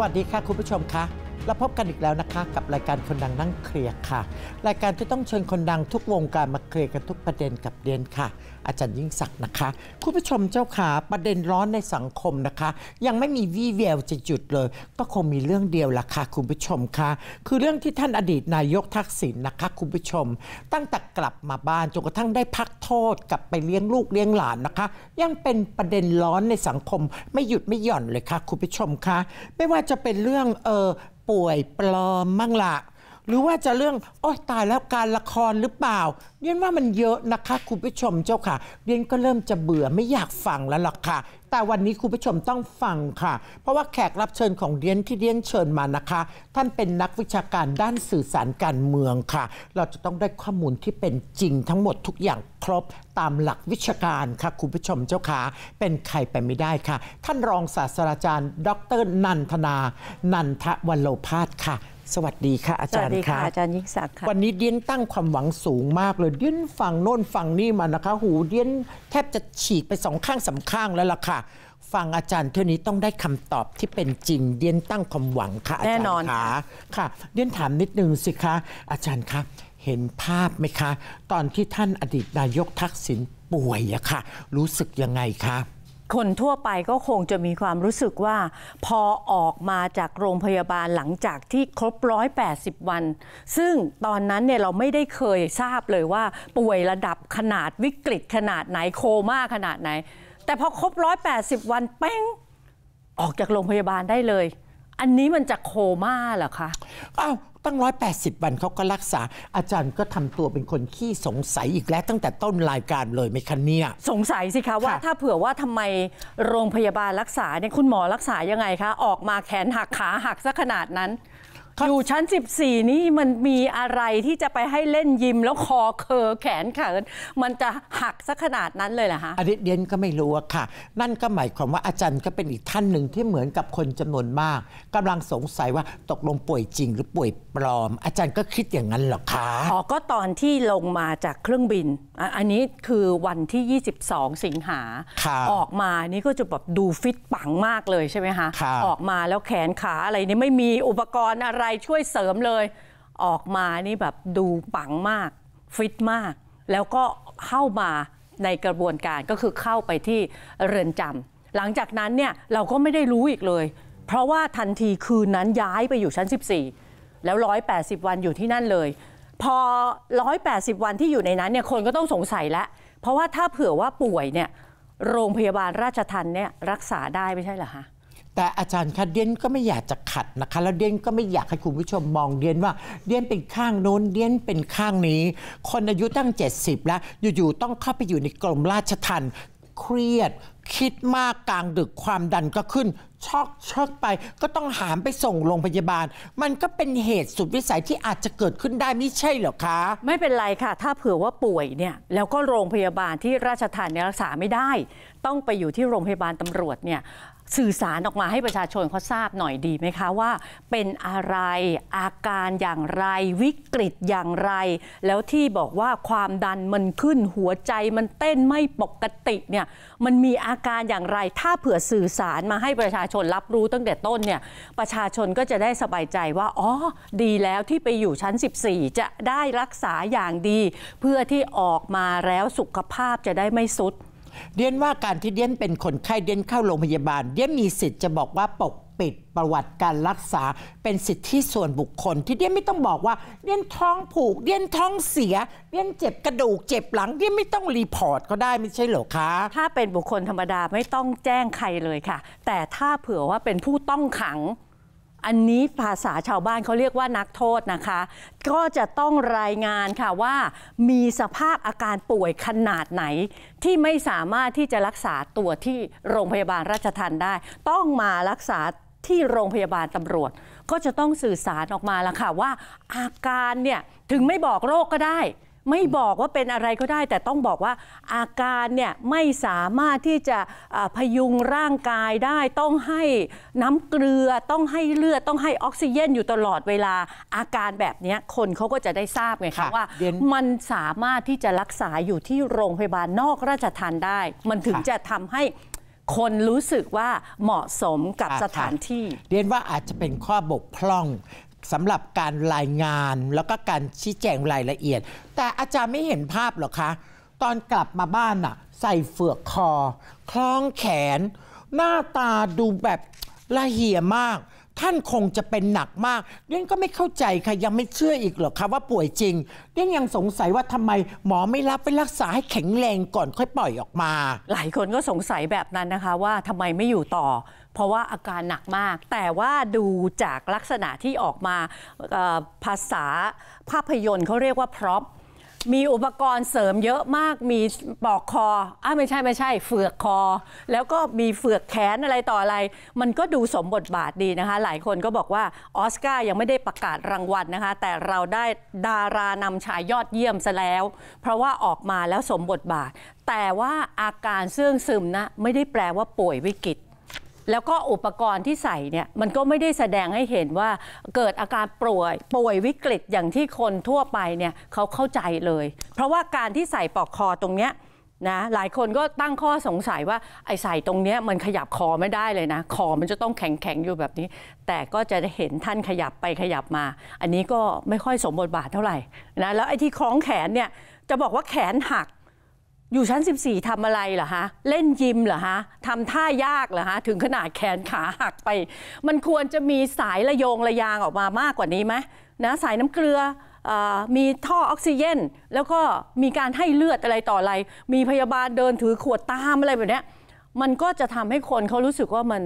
วัสดีค่ะ คุณผู้ชมคะแล้วพบกันอีกแล้วนะคะ กับรายการคนดังนั่งเคลียร์ค่ะ รายการที่ต้องเชิญคนดังทุกวงการมาเคลียร์กันทุกประเด็นกับเดนค่ะ อาจารย์ยิ่งศักดิ์นะคะคุณผู้ชมเจ้าขาประเด็นร้อนในสังคมนะคะ ยังไม่มีวี่แววจะหยุดเลย ก็คงมีเรื่องเดียวละค่ะคุณผู้ชมค่ะคือเรื่องที่ท่านอดีตนายกทักษิณนนะคะคุณผู้ชม ตั้งแต่กลับมาบ้านจนกระทั่งได้พักโทษกลับไปเลี้ยงลูกเลี้ยงหลานนะคะ ยังเป็นประเด็นร้อนในสังคม ไม่หยุดไม่หย่อนเลยค่ะ คุณผู้ชมค่ะไม่ว่าจะเป็นเรื่องเออป่วยปลอมมั่งละหรือว่าจะเรื่องโอ้ยตายแล้วการละครหรือเปล่าเรียนว่ามันเยอะนะคะคุณผู้ชมเจ้าค่ะเรียนก็เริ่มจะเบื่อไม่อยากฟังแล้วล่ะค่ะ แต่วันนี้คุณผู้ชมต้องฟังค่ะ เพราะว่าแขกรับเชิญของเรียนที่เรียนเชิญมานะคะ ท่านเป็นนักวิชาการด้านสื่อสารการเมืองค่ะ เราจะต้องได้ข้อมูลที่เป็นจริงทั้งหมดทุกอย่างครบตามหลักวิชาการค่ะคุณผู้ชมเจ้าค่ะเป็นใครไปไม่ได้ค่ะ ท่านรองศาสตราจารย์ดร นันทนา นันทวัลโลพาสค่ะสวัสดีค่ะอาจารย์ค่ะ อาจารย์ยิ่งศักดิ์ค่ะ วันนี้เดียนตั้งความหวังสูงมากเลยเดียนฟังโน่นฟังนี่มานะคะ หูเดียนแทบจะฉีกไปสองข้างสาข้างแล้วล่ะค่ะ ฟังอาจารย์เท่านี้ต้องได้คำตอบที่เป็นจริงเดียนตั้งความหวังค่ะอาจารย์ค่ะค่ะเดียนถามนิดนึงสิคะ อาจารย์คะเห็นภาพไหมคะตอนที่ท่านอดีตนายกทักษิณป่วยอะค่ะ รู้สึกยังไงคะคนทั่วไปก็คงจะมีความรู้สึกว่า พอออกมาจากโรงพยาบาลหลังจากที่ครบ 180 วัน ซึ่งตอนนั้นเนี่ยเราไม่ได้เคยทราบเลยว่าป่วยระดับขนาดวิกฤตขนาดไหนโคม่าขนาดไหน แต่พอครบ 180 วันเป้ง ออกจากโรงพยาบาลได้เลย อันนี้มันจะโคม่าเหรอคะอ้าวตั้ง 180 วันเขาก็รักษา อาจารย์ก็ทำตัวเป็นคนขี้สงสัยอีกแล้ว ตั้งแต่ต้นรายการเลยไมมคันเนี่ย สงสัยสิคะว่าถ้าเผื่อว่าทำไมโรงพยาบาลรักษาเนี่ยคุณหมอรักษายังไงคะ ออกมาแขนหักขาหักซะขนาดนั้นอยู่ชั้น 14 นี่มันมีอะไรที่จะไปให้เล่นยิมแล้วคอเคอแขนเขินมันจะหักสักขนาดนั้นเลยเหรอคะอันนี้เดนก็ไม่รู้อะค่ะ นั่นก็หมายความว่าอาจารย์ก็เป็นอีกท่านหนึ่งที่เหมือนกับคนจำนวนมาก กำลังสงสัยว่าตกลงป่วยจริง หรือป่วยปลอม อาจารย์ก็คิดอย่างนั้นหรอคะอ๋อก็ตอนที่ลงมาจากเครื่องบินอันนี้คือวันที่ 22 สิงหาออกมานี่ก็จะแบบดูฟิตปังมากเลยใช่ไหมคะออกมาแล้วแขนขาอะไรนี่ไม่มีอุปกรณ์อะไรช่วยเสริมเลยออกมานี่แบบดูปังมากฟิตมาก แล้วก็เข้ามาในกระบวนการก็คือเข้าไปที่เรือนจำหลังจากนั้นเนี่ยเราก็ไม่ได้รู้อีกเลย เพราะว่าทันทีคืนนั้นย้ายไปอยู่ชั้น 14 แล้ว 180 วันอยู่ที่นั่นเลย พอ 180 วันที่อยู่ในนั้นเนี่ยคนก็ต้องสงสัยแล้วเพราะว่าถ้าเผื่อว่าป่วยเนี่ยโรงพยาบาลราชทันเนี่ยรักษาได้ไม่ใช่เหรอคะแต่อาจารย์คะเดียนก็ไม่อยากจะขัดนะคะแล้วเดียนก็ไม่อยากให้คุณผู้ชมมองเดียนว่าเดียนเป็นข้างโน้นเดียนเป็นข้างนี้ คนอายุตั้ง 70 แล้ว อยู่ๆต้องเข้าไปอยู่ในกรมราชทัณฑ์เครียดคิดมากกลางดึกความดันก็ขึ้นช็อกช็อกไป ก็ต้องหามไปส่งโรงพยาบาล มันก็เป็นเหตุสุดวิสัยที่อาจจะเกิดขึ้นได้ไม่ใช่หรอคะไม่เป็นไรค่ะ ถ้าเผื่อว่าป่วยเนี่ยแล้วก็โรงพยาบาลที่ราชทานเนี่ยรักษาไม่ได้ ต้องไปอยู่ที่โรงพยาบาลตำรวจเนี่ยสื่อสารออกมาให้ประชาชนเขาทราบหน่อยดีไหมคะว่าเป็นอะไรอาการอย่างไรวิกฤตอย่างไร แล้วที่บอกว่าความดันมันขึ้นหัวใจมันเต้นไม่ปกติเนี่ยมันมีอาการอย่างไรถ้าเผื่อสื่อสารมาให้ประชาชนรับรู้ตั้งแต่ต้นเนี่ยประชาชนก็จะได้สบายใจว่าอ๋อดีแล้วที่ไปอยู่ชั้น 14 จะได้รักษาอย่างดี เพื่อที่ออกมาแล้วสุขภาพจะได้ไม่สุดเดียนว่าการที่เดียนเป็นคนไข้เดียนเข้าโรงพยาบาลเดียนมีสิทธิ์จะบอกว่าปกปิดประวัติการรักษา เป็นสิทธิส่วนบุคคล ที่เดียนไม่ต้องบอกว่าเดียนท้องผูกเดียนท้องเสียเดียนเจ็บกระดูกเจ็บหลังเดียนไม่ต้องรีพอร์ตก็ได้ไม่ใช่เหรอคะ ถ้าเป็นบุคคลธรรมดาไม่ต้องแจ้งใครเลยค่ะ แต่ถ้าเผื่อว่าเป็นผู้ต้องขังอันนี้ภาษาชาวบ้านเขาเรียกว่านักโทษนะคะ ก็จะต้องรายงานค่ะว่า มีสภาพอาการป่วยขนาดไหน ที่ไม่สามารถที่จะรักษาตัวที่โรงพยาบาลราชทันได้ ต้องมารักษาที่โรงพยาบาลตำรวจ ก็จะต้องสื่อสารออกมาละค่ะว่าอาการเนี่ยถึงไม่บอกโรคก็ได้ไม่บอกว่าเป็นอะไรก็ได้แต่ต้องบอกว่าอาการเนี่ยไม่สามารถที่จะพยุงร่างกายได้ ต้องให้น้ำเกลือต้องให้เลือด ต้องให้ออกซิเจนอยู่ตลอดเวลาอาการแบบนี้คนเขาก็จะได้ทราบไงคะว่ามันสามารถที่จะรักษาอยู่ที่โรงพยาบาลนอกราชทานได้ มันถึงจะทำให้คนรู้สึกว่าเหมาะสมกับสถานที่เรียนว่าอาจจะเป็นข้อบกพร่องสำหรับการรายงานแล้วก็การชี้แจงรายละเอียด แต่อาจารย์ไม่เห็นภาพหรอคะ ตอนกลับมาบ้านอะใส่เฟือกคอ คล้องแขน หน้าตาดูแบบละเหี่ยมากท่านคงจะเป็นหนักมาก เรื่องก็ไม่เข้าใจค่ะยังไม่เชื่ออีกหรอกค่ะว่าป่วยจริงเรื่องยังสงสัยว่าทำไมหมอไม่รับไปรักษาให้แข็งแรงก่อนค่อยปล่อยออกมา หลายคนก็สงสัยแบบนั้นนะคะว่าทำไมไม่อยู่ต่อ เพราะว่าอาการหนักมาก แต่ว่าดูจากลักษณะที่ออกมา ภาษาภาพยนตร์เขาเรียกว่าพร็อพมีอุปกรณ์เสริมเยอะมาก มีปอกคออ้าไม่ใช่ไม่ใช่เฟือกคอ แล้วก็มีเฟือกแขนอะไรต่ออะไร มันก็ดูสมบทบาทดีนะคะ หลายคนก็บอกว่าออสการ์ยังไม่ได้ประกาศรางวัลนะคะ แต่เราได้ดารานำชายยอดเยี่ยมซะแล้ว เพราะว่าออกมาแล้วสมบทบาท แต่ว่าอาการเสื่องซึมนะไม่ได้แปลว่าป่วยวิกฤตแล้วก็อุปกรณ์ที่ใส่เนี่ยมันก็ไม่ได้แสดงให้เห็นว่า เกิดอาการป่วยป่วยวิกฤตอย่างที่คนทั่วไปเนี่ยเขาเข้าใจเลย เพราะว่าการที่ใส่ปลอกคอตรงเนี้ยนะหลายคนก็ตั้งข้อสงสัยว่าไอ้ใส่ตรงเนี้ยมันขยับคอไม่ได้เลยนะคอมันจะต้องแข็งแข็งอยู่แบบนี้ แต่ก็จะเห็นท่านขยับไปขยับมา อันนี้ก็ไม่ค่อยสมบทบาทเท่าไหร่นะแล้วไอ้ที่คล้องแขนเนี่ยจะบอกว่าแขนหักอยู่ชั้น 14 ทำอะไรเหรอฮะเล่นยิมเหรอฮะทำท่ายากเหรอฮะถึงขนาดแขนขาหักไป มันควรจะมีสายระโยงระยางออกมามากกว่านี้ไหมนะสายน้ำเกลืออมีท่อออกซิเจนแล้วก็มีการให้เลือดอะไรต่ออะไร มีพยาบาลเดินถือขวดตามอะไรแบบนี้มันก็จะทำให้คนเขารู้สึกว่ามัน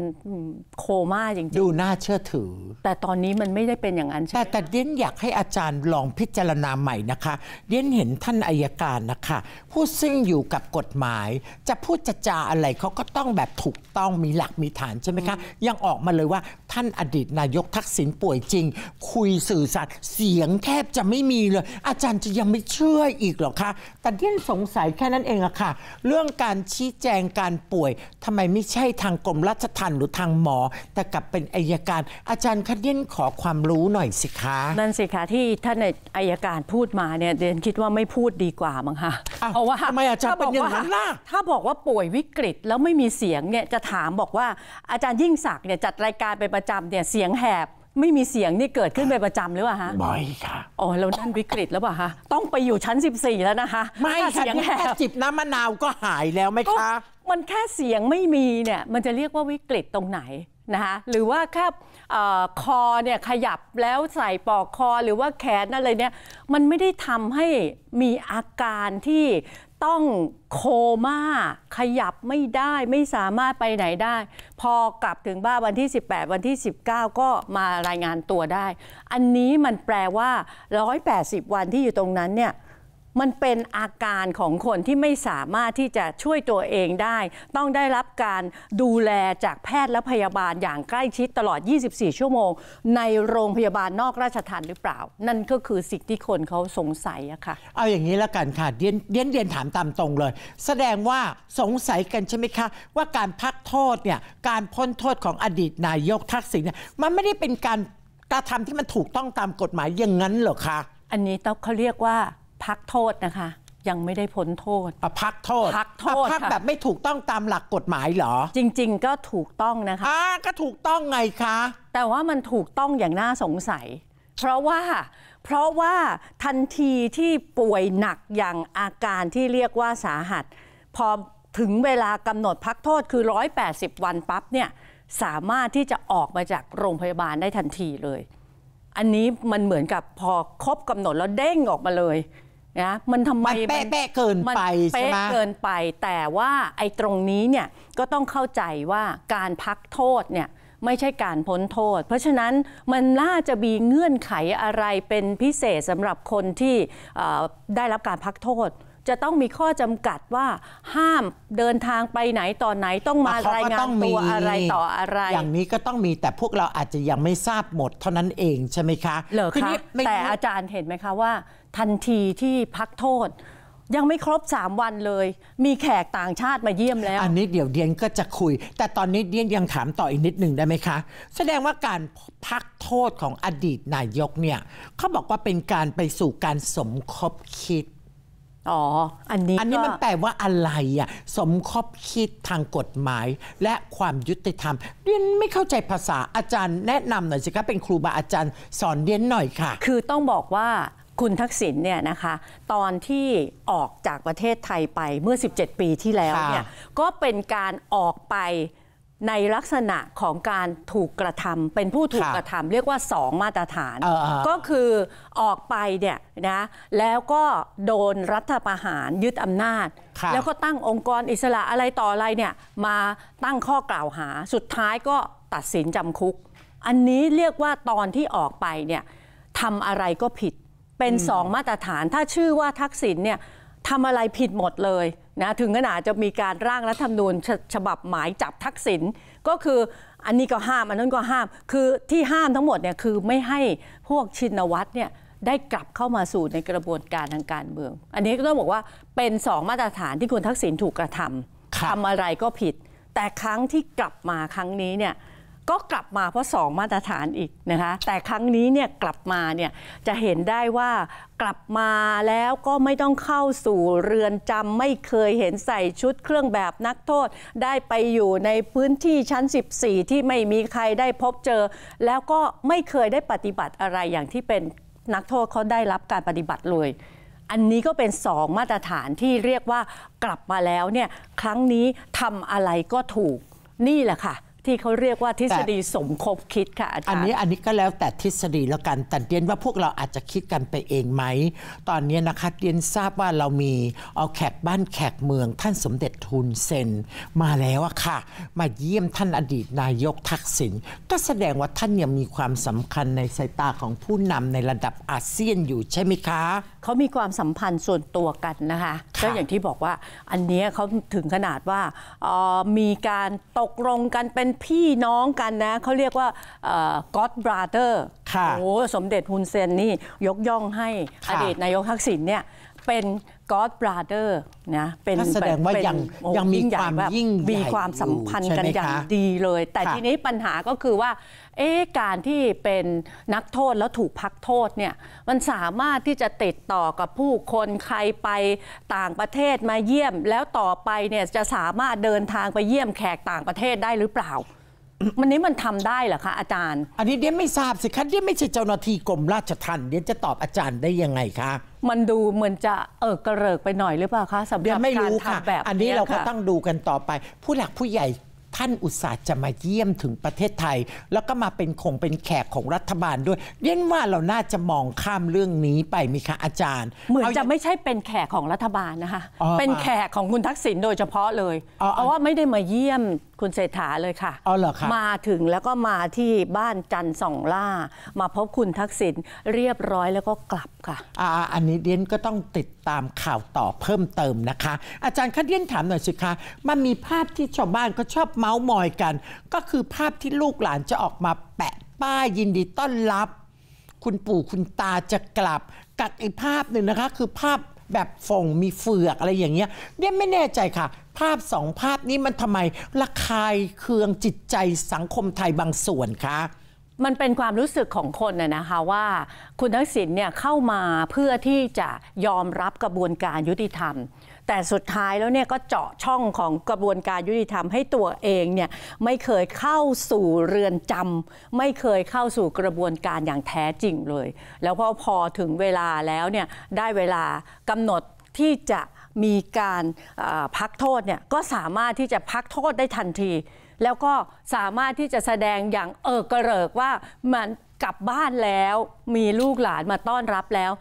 โคม่าจริง ๆ ดูน่าเชื่อถือ แต่ตอนนี้มันไม่ได้เป็นอย่างนั้นใช่แต่แต่เด่นอยากให้อาจารย์ลองพิจารณาใหม่นะคะเดยนเห็นท่านอายการนะคะ ผู้ซึ่งอยู่กับกฎหมาย จะพูดจะจาอะไรเขาก็ต้องแบบถูกต้องมีหลักมีฐานใช่ไหมคะยังออกมาเลยว่าท่านอดีตนายกทักษิณป่วยจริง คุยสื่อสารเสียงแทบจะไม่มีเลย อาจารย์จะยังไม่เชื่ออีกหรอคะแต่เดยนสงสัยแค่นั้นเองอะค่ะ เรื่องการชี้แจงการป่วยทำไมไม่ใช่ทางกรมราชทัณฑ์หรือทางหมอ แต่กลับเป็นอายการ อาจารย์คเดียนขอความรู้หน่อยสิคะนั่นสิคะที่ท่านอายการพูดมาเนี่ยเดนคิดว่าไม่พูดดีกว่ามั้งคะเพราะว่าทำไมอาจารย์เป็นอย่างนั้นล่ะถ้าบอกว่าป่วยวิกฤตแล้วไม่มีเสียงเนี่ยจะถามบอกว่าอาจารย์ยิ่งศักดิ์เนี่ยจัดรายการเป็นประจำเนี่ยเสียงแหบไม่มีเสียงนี่เกิดขึ้นเป็นประจำหรือเปล่าฮะบ่อยค่ะ อ๋อเรานั่นวิกฤตแล้วเปล่าฮะต้องไปอยู่ชั้น 14 แล้วนะคะ ไม่ค่ะแค่จิบน้ำมะนาวก็หายแล้วไหมคะ มันแค่เสียงไม่มีเนี่ย มันจะเรียกว่าวิกฤตตรงไหนนะคะหรือว่าแค่คอเนี่ยขยับแล้วใส่ปอกคอ หรือว่าแขนอะไรเนี่ยมันไม่ได้ทำให้มีอาการที่ต้องโคม่าขยับไม่ได้ไม่สามารถไปไหนได้ พอกลับถึงบ้านวันที่ 18 วันที่ 19 ก็มารายงานตัวได้ อันนี้มันแปลว่า 180 วันที่อยู่ตรงนั้นเนี่ยมันเป็นอาการของคนที่ไม่สามารถที่จะช่วยตัวเองได้ ต้องได้รับการดูแลจากแพทย์และพยาบาลอย่างใกล้ชิดตลอด 24 ชั่วโมง ในโรงพยาบาลนอกราชทันหรือเปล่า นั่นก็คือสิ่งที่คนเขาสงสัยอะค่ะ เอาอย่างนี้แล้วกันค่ะ เดียนเดียนียนถามตามตรงเลย แสดงว่าสงสัยกันใช่ไหมคะ ว่าการพักโทษเนี่ยการพ้นโทษของอดีตนายกทักษิณเนี่ยมันไม่ได้เป็นการกระทำที่มันถูกต้องตามกฎหมายอย่างนั้นเหรอคะ อันนี้ต้องเขาเรียกว่าพักโทษนะคะ ยังไม่ได้พ้นโทษพักโทษ พักโทษพักแบบไม่ถูกต้องตามหลักกฎหมายเหรอ จริง ๆก็ถูกต้องนะคะอ่าก็ถูกต้องไงคะ แต่ว่ามันถูกต้องอย่างน่าสงสัย เพราะว่าเพราะว่าทันทีที่ป่วยหนักอย่างอาการที่เรียกว่าสาหัส พอถึงเวลากำหนดพักโทษคือ 180 วันปั๊บเนี่ยสามารถที่จะออกมาจากโรงพยาบาลได้ทันทีเลย อันนี้มันเหมือนกับพอครบกำหนดแล้วเด้งออกมาเลยนะมันทำไมมันเป๊ะเกินไปใช่ไหมเป๊ะเกินไป แต่ว่าไอ้ตรงนี้เนี่ยก็ต้องเข้าใจว่าการพักโทษเนี่ยไม่ใช่การพ้นโทษ เพราะฉะนั้นมันน่าจะมีเงื่อนไขอะไรเป็นพิเศษสำหรับคนที่ได้รับการพักโทษ จะต้องมีข้อจำกัดว่า ห้ามเดินทางไปไหนต่อไหนต้องมารายงานตัวอะไรต่ออะไร อย่างนี้ก็ต้องมีแต่พวกเราอาจจะยังไม่ทราบหมดเท่านั้นเองใช่ไหมคะเหรอคะแต่อาจารย์เห็นไหมคะว่าทันทีที่พักโทษยังไม่ครบ3วันเลย มีแขกต่างชาติมาเยี่ยมแล้วอันนี้เดี๋ยวเดียนก็จะคุย แต่ตอนนี้เดียนยังถามต่ออีกนิดหนึ่งได้ไหมคะแสดงว่าการพักโทษของอดีตนายกเนี่ยเขาบอกว่าเป็นการไปสู่การสมคบคิดอ๋ออันนี้อันนี้มันแปลว่าอะไรอ่ะสมคบคิดทางกฎหมายและความยุติธรรมเดียนไม่เข้าใจภาษาอาจารย์แนะนำหน่อยสิคะเป็นครูบาอาจารย์สอนเดียนหน่อยค่ะ คือต้องบอกว่าคุณทักษิณเนี่ยนะคะตอนที่ออกจากประเทศไทยไปเมื่อ 17 ปีที่แล้วเนี่ยก็เป็นการออกไปในลักษณะของการถูกกระทำเป็นผู้ถูกกระทำ เรียกว่า 2 มาตรฐานก็คือออกไปเนี่ยนะแล้วก็โดนรัฐประหารยึดอำนาจ แล้วก็ตั้งองค์กรอิสระอะไรต่ออะไรเนี่ยมาตั้งข้อกล่าวหาสุดท้ายก็ตัดสินจำคุก อันนี้เรียกว่าตอนที่ออกไปเนี่ยทำอะไรก็ผิดเป็นสองมาตรฐานถ้าชื่อว่าทักษิณเนี่ยทำอะไรผิดหมดเลยนะถึงขนาดจะมีการร่างรัฐธรรมนูญฉบับหมายจับทักษิณก็คืออันนี้ก็ห้าม อันนั้นก็ห้าม คือที่ห้ามทั้งหมดเนี่ยคือไม่ให้พวกชินวัตรเนี่ยได้กลับเข้ามาสู่ในกระบวนการทางการเมือง อันนี้ก็ต้องบอกว่าเป็นสองมาตรฐานที่คุณทักษิณถูกกระทำทำอะไรก็ผิด แต่ครั้งที่กลับมาครั้งนี้เนี่ยก็กลับมาเพราะสองมาตรฐานอีกนะคะ แต่ครั้งนี้เนี่ยกลับมาเนี่ยจะเห็นได้ว่ากลับมาแล้วก็ไม่ต้องเข้าสู่เรือนจำไม่เคยเห็นใส่ชุดเครื่องแบบนักโทษได้ไปอยู่ในพื้นที่ชั้น 14 ที่ไม่มีใครได้พบเจอ แล้วก็ไม่เคยได้ปฏิบัติอะไรอย่างที่เป็นนักโทษเขาได้รับการปฏิบัติเลย อันนี้ก็เป็นสองมาตรฐานที่เรียกว่ากลับมาแล้วเนี่ยครั้งนี้ทำอะไรก็ถูกนี่แหละค่ะที่เขาเรียกว่าทฤษฎีสมคบคิดค่ะอาจารย์อันนี้อันนี้ก็แล้วแต่ทฤษฎีแล้วกันแต่เดียนว่าพวกเราอาจจะคิดกันไปเองไหมตอนนี้นะคะเดียนทราบว่าเรามีเอาแขกบ้านแขกเมืองท่านสมเด็จทูลเซน มาแล้วอะค่ะมาเยี่ยมท่านอดีตนายกทักษิณก็แสดงว่าท่านยังมีความสำคัญในสายตาของผู้นำในระดับอาเซียนอยู่ใช่ไหมคะเขามีความสัมพันธ์ส่วนตัวกันนะคะก็อย่างที่บอกว่าอันนี้เขาถึงขนาดว่ามีการตกลงกันเป็นพี่น้องกันนะเขาเรียกว่าก็อดบราเดอร์โอ้สมเด็จฮุนเซนนี่ ยกย่องให้อดีตนายกทักษิณเนี่ยเป็น God Brother นะเป็นแสดงว่ายังยังมีความยิ่งมีความสัมพันธ์กันอย่างดีเลย แต่ทีนี้ปัญหาก็คือว่าเอ๊การที่เป็นนักโทษแล้วถูกพักโทษเนี่ยมันสามารถที่จะติดต่อกับผู้คนใครไปต่างประเทศมาเยี่ยมแล้วต่อไปเนี่ยจะสามารถเดินทางไปเยี่ยมแขกต่างประเทศได้หรือเปล่ามันนี้มันทำได้เหรอคะ อาจารย์ อันนี้เดี๋ยวไม่ทราบสิคะเดี๋ยวไม่ใช่เจ้าหน้าที่กรมราชทัณฑ์เดี๋ยวจะตอบอาจารย์ได้ยังไงคะ มันดูเหมือนจะเออกระเริกไปหน่อยหรือเปล่าคะสำหรับการทำแบบอันนี้เราก็ต้องดูกันต่อไป ผู้หลักผู้ใหญ่ท่านอุตส่าห์จะมาเยี่ยมถึงประเทศไทย แล้วก็มาเป็นคงเป็นแขกของรัฐบาลด้วยเรียนว่าเราน่าจะมองข้ามเรื่องนี้ไปมีคะอาจารย์เหมือนจะไม่ใช่เป็นแขกของรัฐบาลนะคะ เป็นแขกของคุณทักษิณโดยเฉพาะเลยเพราะว่าไม่ได้มาเยี่ยมคุณเศรษฐาเลยค่ะอ๋อเหรอคะมาถึงแล้วก็มาที่บ้านจันทร์สองล่ามาพบคุณทักษิณเรียบร้อยแล้วก็กลับค่ะอ่าอันนี้เดียนก็ต้องติดตามข่าวต่อเพิ่มเติมนะคะ อาจารย์คะเดียนถามหน่อยสิคะมันมีภาพที่ชาวบ้านก็ชอบเมาส์มอยกันก็คือภาพที่ลูกหลานจะออกมาแปะป้ายยินดีต้อนรับ คุณปู่คุณตาจะกลับกัดอีกภาพหนึ่งนะคะ คือภาพแบบฝงมีเฟือกอะไรอย่างเงี้ยเนี่ยไม่แน่ใจค่ะ ภาพสองภาพนี้มันทำไมระคายเคืองจิตใจสังคมไทยบางส่วนคะมันเป็นความรู้สึกของคนน่นะคะว่าคุณทักษิณเนี่ยเข้ามาเพื่อที่จะยอมรับกระบวนการยุติธรรม แต่สุดท้ายแล้วเนี่ยก็เจาะช่องของกระบวนการยุติธรรมให้ตัวเองเนี่ยไม่เคยเข้าสู่เรือนจำ ไม่เคยเข้าสู่กระบวนการอย่างแท้จริงเลย แล้วพอพอถึงเวลาแล้วเนี่ยได้เวลากำหนดที่จะมีการพักโทษเนี่ยก็สามารถที่จะพักโทษได้ทันทีแล้วก็สามารถที่จะแสดงอย่างเออกระเริกว่ามันกลับบ้านแล้ว มีลูกหลานมาต้อนรับแล้ว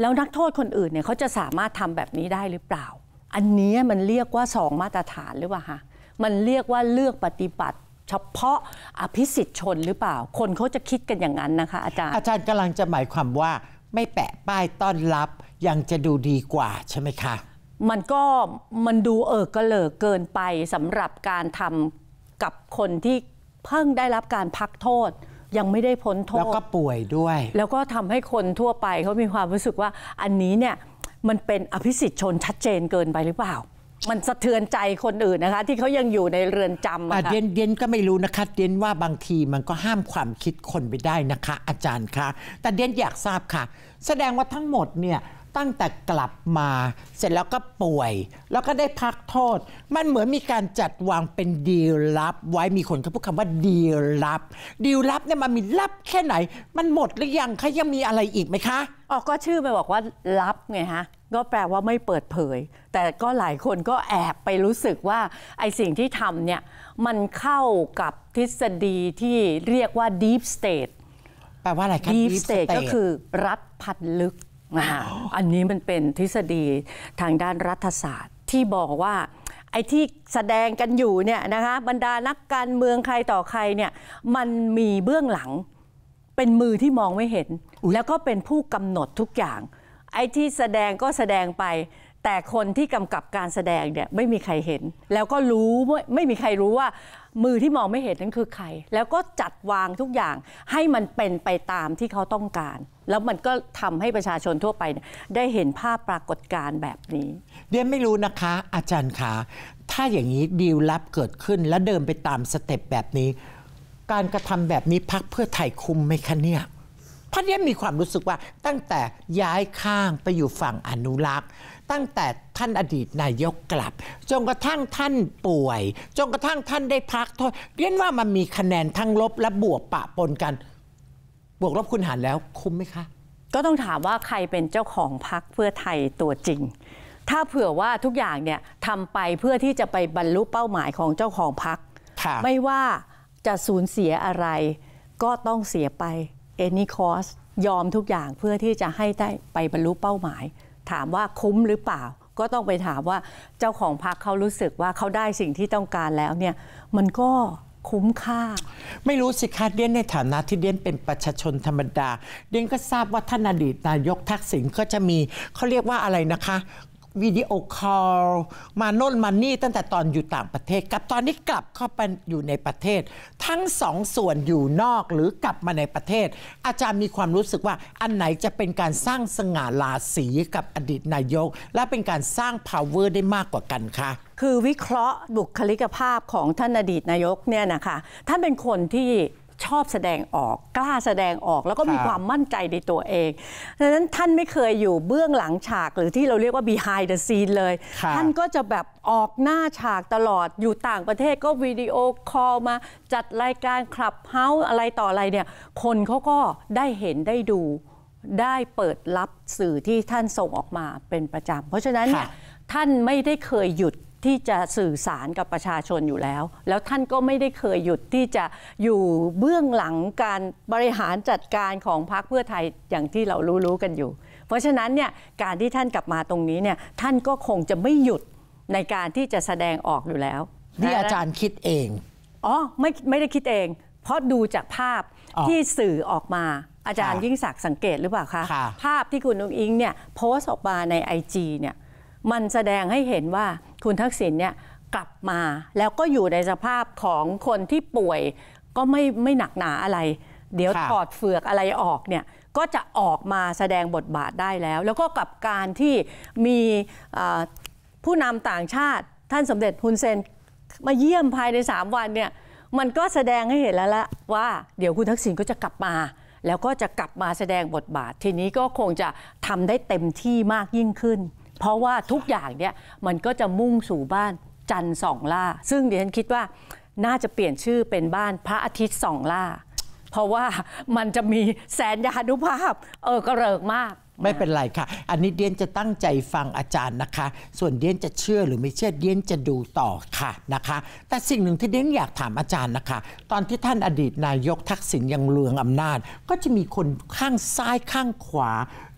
แล้วนักโทษคนอื่นเนี่ยเขาจะสามารถทำแบบนี้ได้หรือเปล่า อันนี้มันเรียกว่าสองมาตรฐานหรือเปล่าฮะมันเรียกว่าเลือกปฏิบัติ เฉพาะอภิสิทธิชนหรือเปล่าคนเขาจะคิดกันอย่างนั้นนะคะอาจารย์ อาจารย์กำลังจะหมายความว่าไม่แปะป้ายต้อนรับ ยังจะดูดีกว่าใช่ไหมคะมันก็มันดูเออกระเลิกเกินไปสำหรับการทำกับคนที่เพิ่งได้รับการพักโทษ ยังไม่ได้พ้นโทษ แล้วก็ป่วยด้วย แล้วก็ทำให้คนทั่วไปเขามีความรู้สึกว่าอันนี้เนี่ยมันเป็นอภิสิทธิชนชัดเจนเกินไปหรือเปล่า มันสะเทือนใจคนอื่นนะคะที่เขายังอยู่ในเรือนจำอะเยนเดียนก็ไม่รู้นะคะเดียนว่าบางทีมันก็ห้ามความคิดคนไปได้นะคะ อาจารย์คะ แต่เดียนอยากทราบค่ะ แสดงว่าทั้งหมดเนี่ยตั้งแต่กลับมาเสร็จแล้วก็ป่วย แล้วก็ได้พักโทษ มันเหมือนมีการจัดวางเป็นดีลลับ ไว้มีคนเขาพูดคำว่าดีลลับ ดีลลับเนี่ยมันมีลับแค่ไหน มันหมดหรือยังคะยังมีอะไรอีกไหมคะ อ๋อก็ชื่อไปบอกว่าลับไงฮะ ก็แปลว่าไม่เปิดเผย แต่ก็หลายคนก็แอบไปรู้สึกว่า ไอสิ่งที่ทำเนี่ยมันเข้ากับทฤษฎีที่เรียกว่า deep state แปลว่าอะไรครับ deep state ก็คือ รัฐพันลึกอันนี้มันเป็นทฤษฎีทางด้านรัฐศาสตร์ที่บอกว่า ไอ้ที่แสดงกันอยู่เนี่ยนะคะบรรดานักการเมืองใครต่อใครเนี่ยมันมีเบื้องหลัง เป็นมือที่มองไม่เห็นแล้วก็เป็นผู้กำหนดทุกอย่าง ไอ้ที่แสดงก็แสดงไปแต่คนที่กำกับการแสดงเนี่ยไม่มีใครเห็น แล้วก็รู้ไม่ไม่มีใครรู้ว่า มือที่มองไม่เห็นนั้นคือใคร แล้วก็จัดวางทุกอย่างให้มันเป็นไปตามที่เขาต้องการ แล้วมันก็ทำให้ประชาชนทั่วไปได้เห็นภาพปรากฏการณ์แบบนี้เดียนไม่รู้นะคะอาจารย์คะถ้าอย่างนี้ดีลลับเกิดขึ้นและเดินไปตามสเต็ปแบบนี้ การกระทำแบบนี้พักเพื่อไทยคุมไหมคะเนี่ยพราะเนี่ยมีความรู้สึกว่าตั้งแต่ย้ายข้างไปอยู่ฝั่งอนุรักษ์ ตั้งแต่ท่านอดีตนายกกลับจนกระทั่งท่านป่วยจนกระทั่งท่านได้พักโทษเรียนว่ามันมีคะแนนทั้งลบและบวกปะปนกัน บวกลบคูณหารแล้วคุ้มไหมคะก็ต้องถามว่าใครเป็นเจ้าของพักเพื่อไทยตัวจริง ถ้าเผื่อว่าทุกอย่างเนี่ยทำไปเพื่อที่จะไปบรรลุเป้าหมายของเจ้าของพักไม่ว่าจะสูญเสียอะไร ก็ต้องเสียไป any cost ยอมทุกอย่างเพื่อที่จะให้ได้ไปบรรลุเป้าหมาย ถามว่าคุ้มหรือเปล่า ก็ต้องไปถามว่าเจ้าของพรรคเขารู้สึกว่าเขาได้สิ่งที่ต้องการแล้วเนี่ยมันก็คุ้มค่า ไม่รู้สิคะเดียนในฐานะที่เดียนเป็นประชาชนธรรมดา เดียนก็ทราบว่าท่านอดีตนายกทักษิณก็จะมีเขาเรียกว่าอะไรนะคะวิดีโอคอลมาโน่นมานี่ตั้งแต่ตอนอยู่ต่างประเทศ กับตอนนี้กลับเข้าไปอยู่ในประเทศ ทั้งสองส่วนอยู่นอกหรือกลับมาในประเทศ อาจารย์มีความรู้สึกว่าอันไหนจะเป็นการสร้างสง่าราศี กับอดีตนายก และเป็นการสร้าง power ได้มากกว่ากันคะคือวิเคราะห์บุคลิกภาพของท่านอดีตนายกเนี่ยนะคะท่านเป็นคนที่ชอบแสดงออกกล้าแสดงออกแล้วก็มีความมั่นใจในตัวเองดังนั้นท่านไม่เคยอยู่เบื้องหลังฉาก หรือที่เราเรียกว่า behind the scene เลย ท่านก็จะแบบออกหน้าฉากตลอดอยู่ต่างประเทศก็วิดีโอคอลมา จัดรายการคลับเฮาส์อะไรต่ออะไรเนี่ยคนเขาก็ได้เห็นได้ดูได้เปิดรับสื่อที่ท่านส่งออกมาเป็นประจำ เพราะฉะนั้นเนี่ยท่านไม่ได้เคยหยุดที่จะสื่อสารกับประชาชนอยู่แล้ว แล้วท่านก็ไม่ได้เคยหยุดที่จะอยู่เบื้องหลังการบริหารจัดการของพรรคเพื่อไทยอย่างที่เรารู้ๆกันอยู่ เพราะฉะนั้นเนี่ยการที่ท่านกลับมาตรงนี้เนี่ยท่านก็คงจะไม่หยุดในการที่จะแสดงออกอยู่แล้วนี่อาจารย์คิดเอง อ๋อไม่ไม่ได้คิดเอง เพราะดูจากภาพที่สื่อออกมาอาจารย์ยิ่งศักดิ์สังเกตหรือเปล่าคะ ภาพที่คุณนุ้งอิงเนี่ยโพสต์ออกมาในไอจีเนี่ยมันแสดงให้เห็นว่าคุณทักษิณเนี่ยกลับมาแล้วก็อยู่ในสภาพของคนที่ป่วยก็ไม่ไม่หนักหนาอะไร เดี๋ยวถอดเฟือกอะไรออกเนี่ยก็จะออกมาแสดงบทบาทได้แล้ว แล้วก็กับการที่มีผู้นำต่างชาติท่านสมเด็จฮุนเซน มาเยี่ยมภายใน 3 วันเนี่ยมันก็แสดงให้เห็นแล้วละว่าเดี๋ยวคุณทักษิณก็จะกลับมา แล้วก็จะกลับมาแสดงบทบาท ทีนี้ก็คงจะทำได้เต็มที่มากยิ่งขึ้นเพราะว่าทุกอย่างเนี่ยมันก็จะมุ่งสู่บ้านจันทร์สองล่า ซึ่งดิฉันคิดว่าน่าจะเปลี่ยนชื่อเป็นบ้านพระอาทิตย์สองล่า เพราะว่ามันจะมีแสนยานุภาพ เออกระเริกมากไม่เป็นไรค่ะ อันนี้เดียนจะตั้งใจฟังอาจารย์นะคะ ส่วนเดียนจะเชื่อหรือไม่เชื่อ เดียนจะดูต่อค่ะนะคะ แต่สิ่งหนึ่งที่เดียนอยากถามอาจารย์นะคะ ตอนที่ท่านอดีตนายกทักษิณยังเลืองอำนาจ ก็จะมีคนข้างซ้ายข้างขวา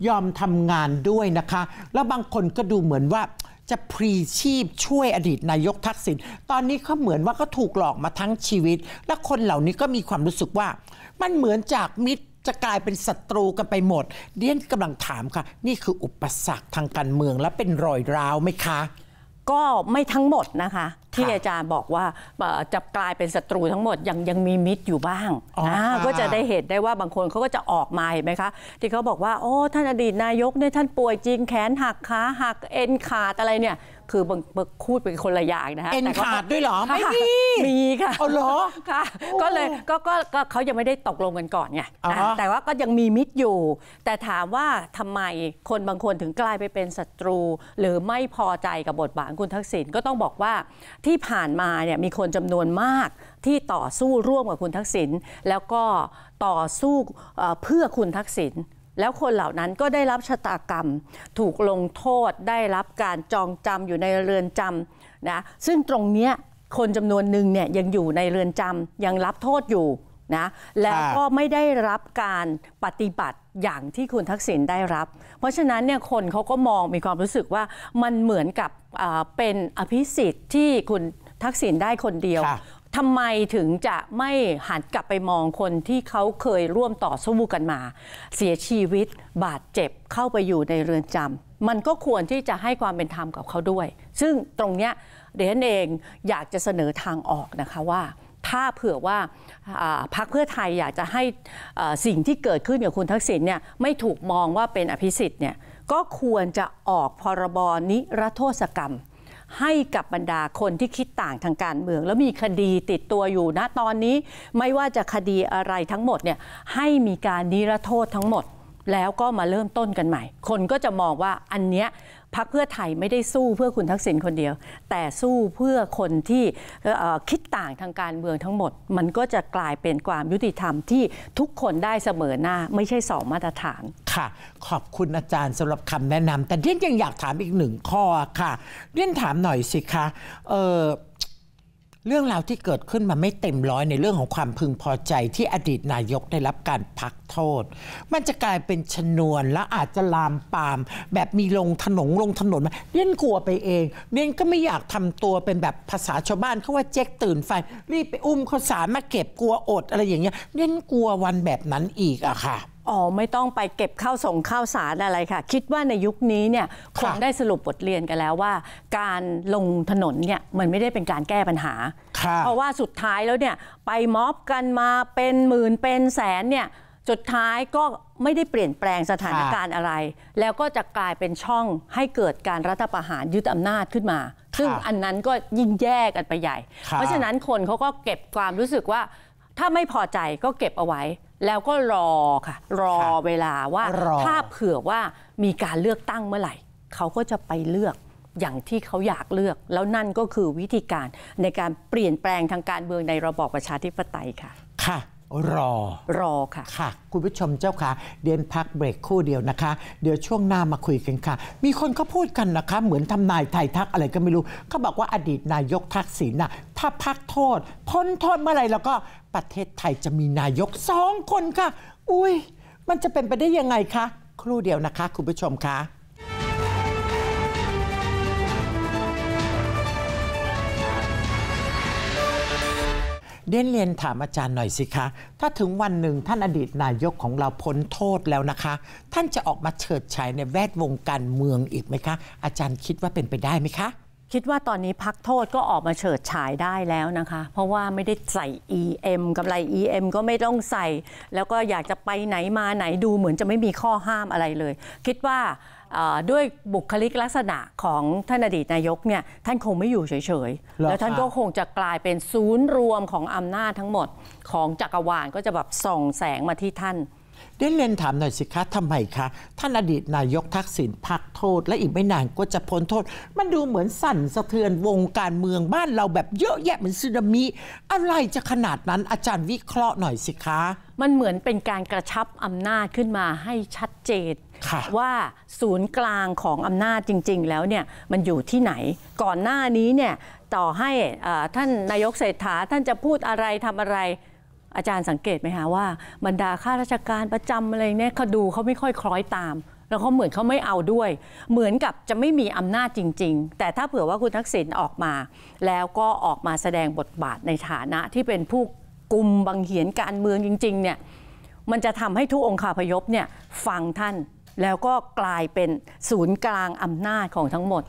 ยอมทำงานด้วยนะคะ แล้วบางคนก็ดูเหมือนว่าจะพรีชีพช่วยอดีตนายกทักษิณ ตอนนี้เขาเหมือนว่าก็ถูกหลอกมาทั้งชีวิต และคนเหล่านี้ก็มีความรู้สึกว่ามันเหมือนจากมิตรจะกลายเป็นศัตรูกันไปหมดเดียนกำลังถามค่ะ นี่คืออุปสรรคทางการเมืองและเป็นรอยร้าวไหมคะ ก็ไม่ทั้งหมดนะคะ ที่อาจารย์บอกว่าจะกลายเป็นศัตรูทั้งหมดยังยังมีมิตรอยู่บ้างก็จะได้เห็นได้ว่าบางคนเขาก็จะออกมาเห็นไหมคะที่เขาบอกว่า โอ้ท่านอดีตนายกเนี่ยท่านป่วยจริงแขนหักขาหักเอ็นขาดอะไรเนี่ยคือบางคูดเป็นคนละอย่างนะฮะเอ็นขาดด้วยหรอ ไม่มีมีค่ะเอาหรอค่ะก็เลยก็ก็เขายังไม่ได้ตกลงกันก่อนไงแต่ว่าก็ยังมีมิตรอยู่ แต่ถามว่าทำไมคนบางคนถึงกลายไปเป็นศัตรู หรือไม่พอใจกับบทบาทคุณทักษิณก็ต้องบอกว่าที่ผ่านมาเนี่ยมีคนจำนวนมาก ที่ต่อสู้ร่วมกับคุณทักษิณแล้วก็ต่อสู้เพื่อคุณทักษิณแล้วคนเหล่านั้นก็ได้รับชะตากรรม ถูกลงโทษได้รับการจองจำอยู่ในเรือนจำนะซึ่งตรงเนี้ยคนจำนวนหนึ่งเนี่ยยังอยู่ในเรือนจำยังรับโทษอยู่นะแล้วก็ไม่ได้รับการปฏิบัติอย่างที่คุณทักษิณได้รับ เพราะฉะนั้นเนี่ยคนเขาก็มองมีความรู้สึกว่ามันเหมือนกับเป็นอภิสิทธิ์ที่คุณทักษิณได้คนเดียวทำไมถึงจะไม่หันกลับไปมองคนที่เขาเคยร่วมต่อสู้กันมา เสียชีวิตบาดเจ็บเข้าไปอยู่ในเรือนจำมันก็ควรที่จะให้ความเป็นธรรมกับเขาด้วย ซึ่งตรงเนี้ยเดนเองอยากจะเสนอทางออกนะคะว่า ถ้าเผื่อว่าพรรคเพื่อไทยอยากจะให้สิ่งที่เกิดขึ้นกับคุณทักษิณเนี่ยไม่ถูกมองว่าเป็นอภิสิทธิ์เนี่ยก็ควรจะออกพรบนิรโทษกรรมให้กับบรรดาคนที่คิดต่างทางการเมือง แล้วมีคดีติดตัวอยู่นะตอนนี้ไม่ว่าจะคดีอะไรทั้งหมดเนี่ยให้มีการนิรโทษทั้งหมดแล้วก็มาเริ่มต้นกันใหม่ คนก็จะมองว่าอันเนี้ยพักเพื่อไทยไม่ได้สู้เพื่อคุณทักษิณคนเดียว แต่สู้เพื่อคนที่คิดต่างทางการเมืองทั้งหมด มันก็จะกลายเป็นความยุติธรรมที่ทุกคนได้เสมอหน้าไม่ใช่สองมาตรฐานค่ะ ขอบคุณอาจารย์สำหรับคำแนะนำ แต่เรียนยังอยากถามอีกหนึ่งข้อค่ะเรียนถามหน่อยสิคะเออเรื่องราวที่เกิดขึ้นมาไม่เต็มร้อยในเรื่องของความพึงพอใจที่อดีตนายกได้รับการพักโทษ มันจะกลายเป็นชนวนและอาจจะลามปาม แบบมีลงถนนลงถนนมาเลี่ยนกลัวไปเองเลี่ยนก็ไม่อยากทำตัวเป็นแบบภาษาชาวบ้านเขาว่าเจ๊กตื่นไฟ รีบไปอุ้มข้าวสารมาเก็บกลัวอดอะไรอย่างเงี้ยเลี่ยนกลัววันแบบนั้นอีกอะค่ะอ๋อไม่ต้องไปเก็บข้าวส่งข้าวสารอะไรค่ะ คิดว่าในยุคนี้เนี่ยคงได้สรุปบทเรียนกันแล้วว่าการลงถนนเนี่ยมันไม่ได้เป็นการแก้ปัญหา เพราะว่าสุดท้ายแล้วเนี่ยไปม็อบกันมาเป็นหมื่นเป็นแสนเนี่ยสุดท้ายก็ไม่ได้เปลี่ยนแปลงสถานการณ์อะไร แล้วก็จะกลายเป็นช่องให้เกิดการรัฐประหารยึดอำนาจขึ้นมา ซึ่งอันนั้นก็ยิ่งแย่กันไปใหญ่ เพราะฉะนั้นคนเขาก็เก็บความรู้สึกว่าถ้าไม่พอใจก็เก็บเอาไว้ แล้วก็รอค่ะ รอเวลาว่า ถ้าเผื่อว่ามีการเลือกตั้งเมื่อไหร่ เขาก็จะไปเลือกอย่างที่เขาอยากเลือก แล้วนั่นก็คือวิธีการในการเปลี่ยนแปลงทางการเมืองในระบอบประชาธิปไตยค่ะค่ะรอรอค่ะค่ะ คุณผู้ชมเจ้าค่ะ เดียนพักเบรกคู่เดียวนะคะเดี๋ยวช่วงหน้ามาคุยกันค่ะ มีคนก็พูดกันนะคะ เหมือนทำนายไทยทักอะไรก็ไม่รู้เขาบอกว่าอดีตนายกทักษิณน่ะถ้าพักโทษพ้นโทษเมื่อไร แล้วก็ประเทศไทยจะมีนายกสองคนค่ะ อุ้ยมันจะเป็นไปได้ยังไงคะครู่เดียวนะคะคุณผู้ชมคะเดนเรียนถามอาจารย์หน่อยสิคะ ถ้าถึงวันหนึ่งท่านอดีตนายกของเราพ้นโทษแล้วนะคะ ท่านจะออกมาเฉิดฉายในแวดวงการเมืองอีกไหมคะ อาจารย์คิดว่าเป็นไปได้ไหมคะ คิดว่าตอนนี้พักโทษก็ออกมาเฉิดฉายได้แล้วนะคะ เพราะว่าไม่ได้ใส่ EM กับไร EM ก็ไม่ต้องใส่ แล้วก็อยากจะไปไหนมาไหนดูเหมือนจะไม่มีข้อห้ามอะไรเลย คิดว่าด้วยบุคลิกลักษณะของท่านอดีตนายกเนี่ยท่านคงไม่อยู่เฉยๆแล้วท่านก็คงจะกลายเป็นศูนย์รวมของอำนาจทั้งหมด ของจักรวาลก็จะแบบส่องแสงมาที่ท่านได้เรนถามหน่อยสิคะทำไมคะท่านอดีตนายกทักษิณพักโทษ และอีกไม่นานก็จะพ้นโทษ มันดูเหมือนสั่นสะเทือนวงการเมืองบ้านเราแบบเยอะแยะเหมือนสึนามิอะไรจะขนาดนั้นอาจารย์วิเคราะห์หน่อยสิคะมันเหมือนเป็นการกระชับอำนาจขึ้นมาให้ชัดเจนว่าศูนย์กลางของอำนาจจริงๆ แล้วเนี่ยมันอยู่ที่ไหน ก่อนหน้านี้เนี่ยต่อให้ท่านนายกเศรษฐาท่านจะพูดอะไรทำอะไร อาจารย์สังเกตไหมคะว่า บรรดาข้าราชการประจำอะไรเนี่ยเขาดูเขาไม่ค่อยคล้อยตาม แล้วเขาเหมือนเขาไม่เอาด้วย เหมือนกับจะไม่มีอำนาจจริงๆ แต่ถ้าเผื่อว่าคุณทักษิณออกมาแล้วก็ออกมาแสดงบทบาทในฐานะที่เป็นผู้กุมบังเหียนการเมืองจริงๆเนี่ยมันจะทำให้ทุกองคาพยพเนี่ยฟังท่านแล้วก็กลายเป็นศูนย์กลางอำนาจของทั้งหมด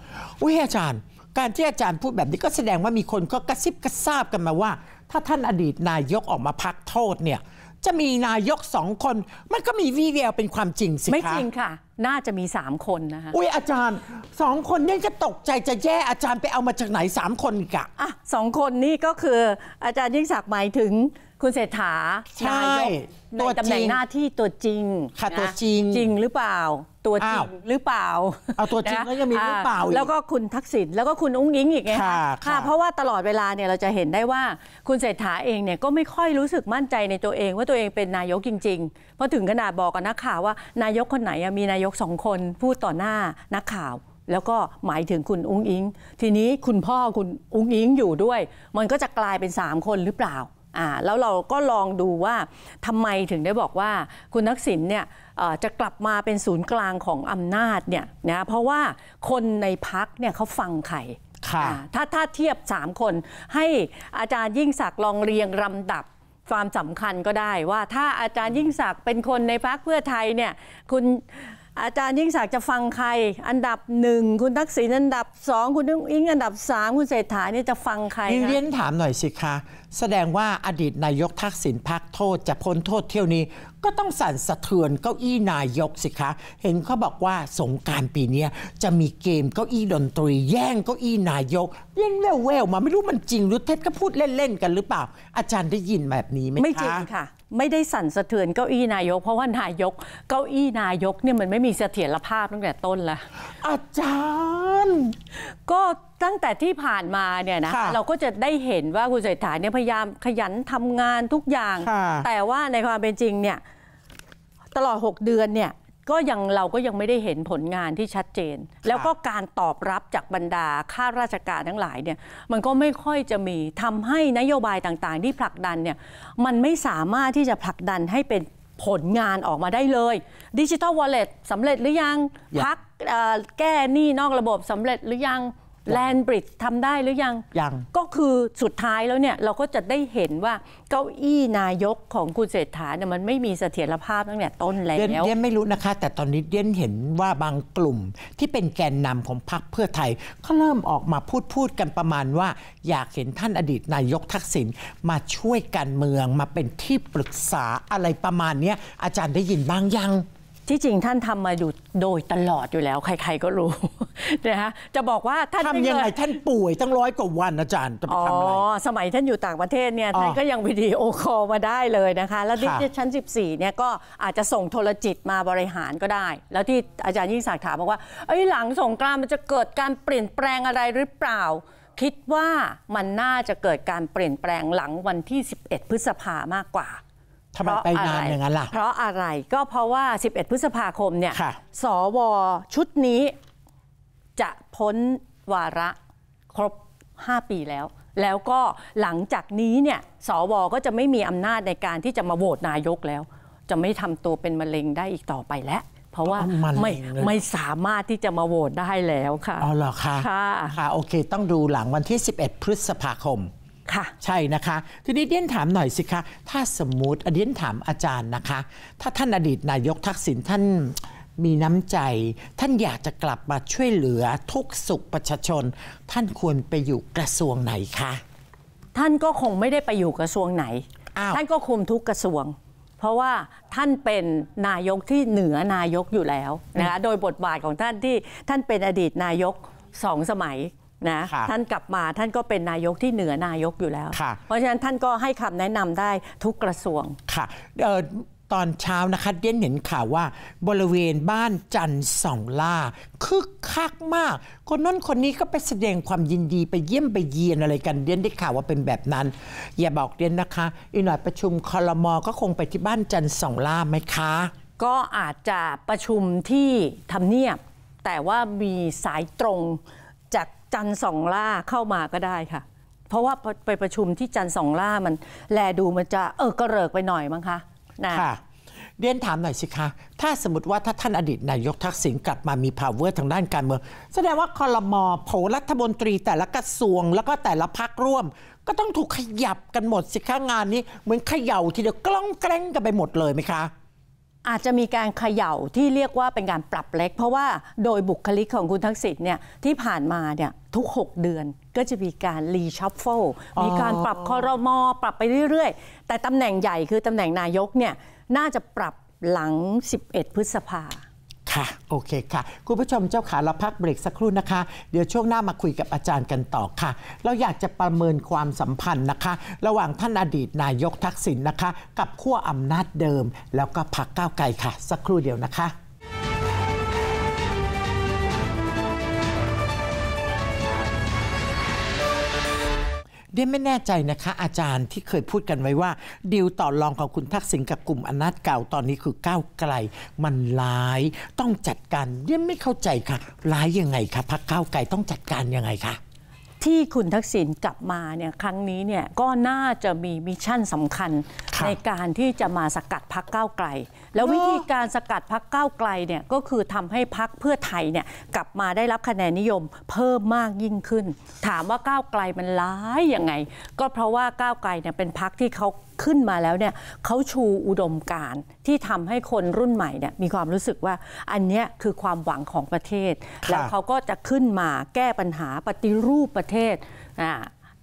อุ้ยอาจารย์ การที่อาจารย์พูดแบบนี้ก็แสดงว่ามีคนก็กระซิบกระซาบกันมาว่า ถ้าท่านอดีตนายกออกมาพักโทษเนี่ยจะมีนายกสองคน มันก็มีวี่แววเป็นความจริงสิคะไม่จริงค่ะ น่าจะมีสามคนนะคะอุ้ยอาจารย์สองคนนี่จะตกใจจะแย่อาจารย์ไปเอามาจากไหนสามคนกะอ่ะสองคนนี่ก็คืออาจารย์ยิ่งศักดิ์หมายถึงคุณเศรษฐาใช่นายกในตัวตำแหน่งหน้าที่ตัวจริงค่ะตัวจริงจริงหรือเปล่า ตัวจริงหรือเปล่าเอาตัวจริงแล้วยังมีหรือเปล่าอีกแล้วก็คุณทักษิณแล้วก็คุณอุ้งอิงอีกไงค่ะคะเพราะว่าตลอดเวลาเนี่ยเราจะเห็นได้ว่าคุณเศรษฐาเองเนี่ยก็ไม่ค่อยรู้สึกมั่นใจในตัวเองว่าตัวเองเป็นนายกจริงๆเพราะถึงขนาดบอกกับนักข่าวว่านายกคนไหนมีนายกสองคนพูดต่อหน้านักข่าว แล้วก็หมายถึงคุณอุ้งอิง ทีนี้คุณพ่อคุณอุ้งอิงอยู่ด้วย มันก็จะกลายเป็นสามคนหรือเปล่า่าแล้วเราก็ลองดูว่าทำไมถึงได้บอกว่าคุณทักษิณเนี่ยจะกลับมาเป็นศูนย์กลางของอำนาจเนี่ยนะเพราะว่าคนในพักเนี่ยเขาฟังใครถ้าถ้าเทียบ3คนให้อาจารย์ยิ่งศักดิ์ลองเรียงลำดับความสำคัญก็ได้ว่า ถ้าอาจารย์ยิ่งศักดิ์เป็นคนในพักเพื่อไทยเนี่ยคุณอาจารย์ยิ่งศักดิ์จะฟังใคร อันดับหนึ่งคุณทักษิณอันดับสองคุณนุ้งอิงอันดับสามคุณเศรษฐาเนี่ยจะฟังใครเรียนถามหน่อยสิคะแสดงว่าอดีตนายกทักษิณพักโทษจะพ้นโทษเที่ยวนี้ ก็ต้องสั่นสะเทือนเก้าอี้นายกสิคะ เห็นเขาบอกว่าสงการปีนี้จะมีเกมเก้าอี้ดนตรีแย่งเก้าอี้นายกเล่นแววมาไม่รู้มันจริงหรือเท็จก็พูดเล่นๆกันหรือเปล่า อาจารย์ได้ยินแบบนี้ไหมคะไม่จริงค่ะ ไม่ได้สั่นสะเทือนเก้าอี้นายกเพราะว่านายกเก้าอี้นายกเนี่ยมันไม่มีเสถียรภาพตั้งแต่ต้นละอาจารย์ก็ตั้งแต่ที่ผ่านมาเนี่ยนะเราก็จะได้เห็นว่าคุณเศรษฐาเนี่ยพยายามขยันทำงานทุกอย่าง แต่ว่าในความเป็นจริงเนี่ยตลอด 6 เดือนเนี่ยก็ยังเราก็ยังไม่ได้เห็นผลงานที่ชัดเจน แล้วก็การตอบรับจากบรรดาข้าราชการทั้งหลายเนี่ยมันก็ไม่ค่อยจะมีทำให้นโยบายต่างๆ ที่ผลักดันเนี่ยมันไม่สามารถที่จะผลักดันให้เป็นผลงานออกมาได้เลยดิจิทัลวอลเล็ตสำเร็จหรือยังพักแก้หนี้นอกระบบสำเร็จหรือยังแลนบริดทำได้หรือยังยัง ก็คือสุดท้ายแล้วเนี่ย เราก็จะได้เห็นว่าเก้าอี้นายกของคุณเศรษฐาเนี่ยมันไม่มีเสถียรภาพตั้งแต่ต้นแล้ว เดียนไม่รู้นะคะแต่ตอนนี้เดียนเห็นว่าบางกลุ่มที่เป็นแกนนำของพรรคเพื่อไทย ก็เริ่มออกมาพูดพูดกันประมาณว่า อยากเห็นท่านอดีตนายกทักษิณมาช่วยการเมืองมาเป็นที่ปรึกษาอะไรประมาณนี้อาจารย์ได้ยินบ้างยังที่จริงท่านทำมาอยู่โดยตลอดอยู่แล้ว ใครๆก็รู้นะฮะจะบอกว่าท่านทำยังไงท่านป่วยตั้งร้อยกว่าวัน อาจารย์จะไปทำอะไรอ๋อสมัยท่านอยู่ต่างประเทศเนี่ยท่านก็ยังวิดีโอคอลมาได้เลยนะคะแล้วดิชั้น 14เนี่ยก็อาจจะส่งโทรจิตมาบริหารก็ได้ แล้วที่อาจารย์ยิ่งศักดิ์ถามบอกว่าเอ้ยหลังสงกรานมันจะเกิดการเปลี่ยนแปลงอะไรหรือเปล่า คิดว่ามันน่าจะเกิดการเปลี่ยนแปลงหลังวันที่ 11 พฤษภามากกว่าทำไมไปนานอย่างนั้นล่ะเพราะอะไรก็เพราะว่า 11 พฤษภาคมเนี่ย สวชุดนี้จะพ้นวาระครบ 5 ปีแล้ว แล้วก็หลังจากนี้เนี่ย สวก็จะไม่มีอำนาจในการที่จะมาโหวตนายกแล้ว จะไม่ทำตัวเป็นมะเร็งได้อีกต่อไปแล้ว เพราะว่าไม่ไม่สามารถที่จะมาโหวตได้แล้วค่ะ อ๋อเหรอคะค่ะค่ะโอเค ต้องดูหลังวันที่ 11 พฤษภาคมค่ะใช่นะคะทีนี้เดียนถามหน่อยสิคะถ้าสมมติอดียถามอาจารย์นะคะ ถ้าท่านอดีตนายกทักษิณท่านมีน้ำใจ ท่านอยากจะกลับมาช่วยเหลือทุกสุขประชาชน ท่านควรไปอยู่กระทรวงไหนคะ ท่านก็คงไม่ได้ไปอยู่กระทรวงไหน ท่านก็คุมทุกกระทรวง เพราะว่าท่านเป็นนายกที่เหนือนายกอยู่แล้วนะคะโดยบทบาทของท่านที่ท่านเป็นอดีตนายกสองสมัยนะท่านกลับมาท่านก็เป็นนายกที่เหนือนายกอยู่แล้ว เพราะฉะนั้นท่านก็ให้คำแนะนำได้ทุกกระทรวงค่ะตอนเช้านะคะ เด่นเห็นข่าวว่าบริเวณบ้านจันสองล่าคึกคักมาก คนนั้นคนนี้ก็ไปแสดงความยินดีไปเยี่ยมไปเยียนอะไรกันเด่นได้ข่าวว่าเป็นแบบนั้น อย่าบอกเด่นนะคะอีกหน่อยประชุมคอรมอก็คงไปที่บ้านจันสองล่าไหมคะ ก็อาจจะประชุมที่ทำเนียบ แต่ว่ามีสายตรงจันสองล่าเข้ามาก็ได้ค่ะ เพราะว่าไปประชุมที่จันสองล่ามันแลดูมันจะเออกระเริกไปหน่อยมั้งคะนะค่ะเรียนถามหน่อยสิคะ ถ้าสมมติว่าถ้าท่านอดีตนายกทักษิณกลับมา มี power ทางด้านการเมืองแสดงว่าคอรมอโผรัฐมนตรีแต่ละกระทรวงแล้วก็แต่ละพักร่วม ก็ต้องถูกขยับกันหมดสิคะงานนี้ เหมือนเขย่าทีเดียวกล้องแกล้งกันไปหมดเลยไหมคะอาจจะมีการเขย่าที่เรียกว่าเป็นการปรับเล็ก เพราะว่าโดยบุคลิกของคุณทักษิณเนี่ยที่ผ่านมาเนี่ยทุก 6เดือนก็จะมีการรีชัฟเฟิลมีการปรับคอรมอปรับไปเรื่อยๆ แต่ตำแหน่งใหญ่คือตำแหน่งนายกเนี่ยน่าจะปรับหลัง 11 พฤษภาค่ะ โอเคค่ะ คุณผู้ชมเจ้าขาเราพักเบรกสักครู่นะคะ เดี๋ยวช่วงหน้ามาคุยกับอาจารย์กันต่อค่ะ เราอยากจะประเมินความสัมพันธ์นะคะ ระหว่างท่านอดีตนายกทักษิณนนะคะ กับขั้วอำนาจเดิม แล้วก็พักก้าวไกลค่ะ สักครู่เดียวนะคะดี๋ยวไม่แน่ใจนะคะ อาจารย์ที่เคยพูดกันไว้ว่าดีลต่อรองของคุณทักษิณกับกลุ่มอนาจเก่าตอนนี้คือก้าวไกล มันร้าย ต้องจัดการเดียวไม่เข้าใจค่ะ ร้ายยังไงคะพักก้าวไกล ต้องจัดการยังไงคะที่คุณทักษิณกลับมาเนี่ยครั้งนี้เนี่ยก็น่าจะมีมิชชั่นสำคัญคในการที่จะมาสกัดพักก้าวไกล แล้ววิธีการสกัดพักก้าวไกลเนี่ยก็คือทำให้พักเพื่อไทยเนี่ยกลับมาได้รับคะแนนนิยมเพิ่มมากยิ่งขึ้น ถามว่าก้าวไกลมันร้ายยังไง ก็เพราะว่าก้าวไกลเนี่ยเป็นพักที่เขาขึ้นมาแล้วเนี่ยเขาชูอุดมการที่ทำให้คนรุ่นใหม่เนี่ยมีความรู้สึกว่าอันนี้คือความหวังของประเทศ แล้วเขาก็จะขึ้นมาแก้ปัญหาปฏิรูปประเทศอ่า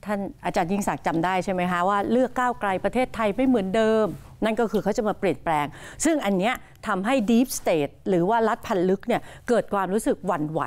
ท่านอาจารย์ยิ่งศักดิ์จำได้ใช่ไหมคะ ว่าเลือกก้าวไกลประเทศไทยไม่เหมือนเดิม นั่นก็คือเขาจะมาเปลี่ยนแปลง ซึ่งอันเนี้ยทำให้ Deep State หรือว่ารัฐพันลึกเนี่ยเกิดความรู้สึกหวั่นไหว